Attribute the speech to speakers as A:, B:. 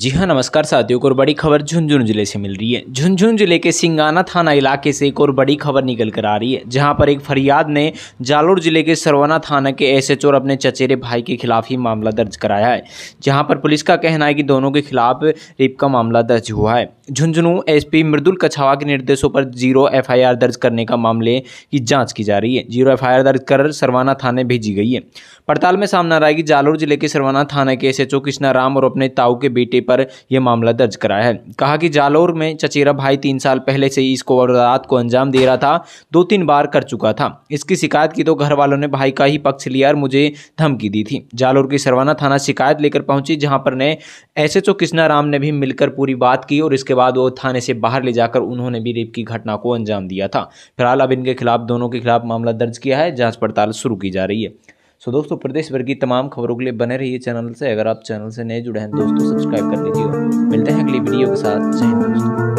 A: जी हाँ नमस्कार साथियों को और बड़ी खबर झुंझुनू जिले से मिल रही है झुंझुनू जिले के सिंगाना थाना इलाके से एक और बड़ी खबर निकल कर आ रही है जहां पर एक फरियाद ने जालोर जिले के सरवाना थाना के एसएचओ और अपने चचेरे भाई के खिलाफ ही मामला दर्ज कराया है जहां पर पुलिस का कहना है कि दोनों के खिलाफ रेप का मामला दर्ज हुआ है झुंझुनू पी मृदुल कछावा के निर्देशों पर जीरो आर दर्ज करने का मामले की जाँच की जा रही है जीरो आर दर्ज कर सरवाना थाने भेजी गई है पड़ताल में सामना रहा है कि जालोर जिले के सरवाना थाना के एस एच कृष्णा राम और अपने ताऊ के बेटे पर यह मामला दर्ज कराया है कहा कि जालोर में चचेरा भाई तीन साल पहले से ही इसको वारदात को अंजाम दे रहा था दो तीन बार कर चुका था इसकी शिकायत की तो घर वालों ने भाई का ही पक्ष लिया और मुझे धमकी दी थी जालोर की सरवाना थाना शिकायत लेकर पहुंची जहां पर ने एस एच राम ने भी मिलकर पूरी बात की और इसके बाद वो थाने से बाहर ले जाकर उन्होंने भी रेप की घटना को अंजाम दिया था फिलहाल अब इनके खिलाफ दोनों के खिलाफ मामला दर्ज किया है जांच पड़ताल शुरू की जा रही है सो दोस्तों प्रदेश भर की तमाम खबरों के लिए बने रहिए चैनल से अगर आप चैनल से नए जुड़े हैं दोस्तों सब्सक्राइब कर लीजिएगा मिलते हैं अगली वीडियो के साथ जय हिंद दोस्तों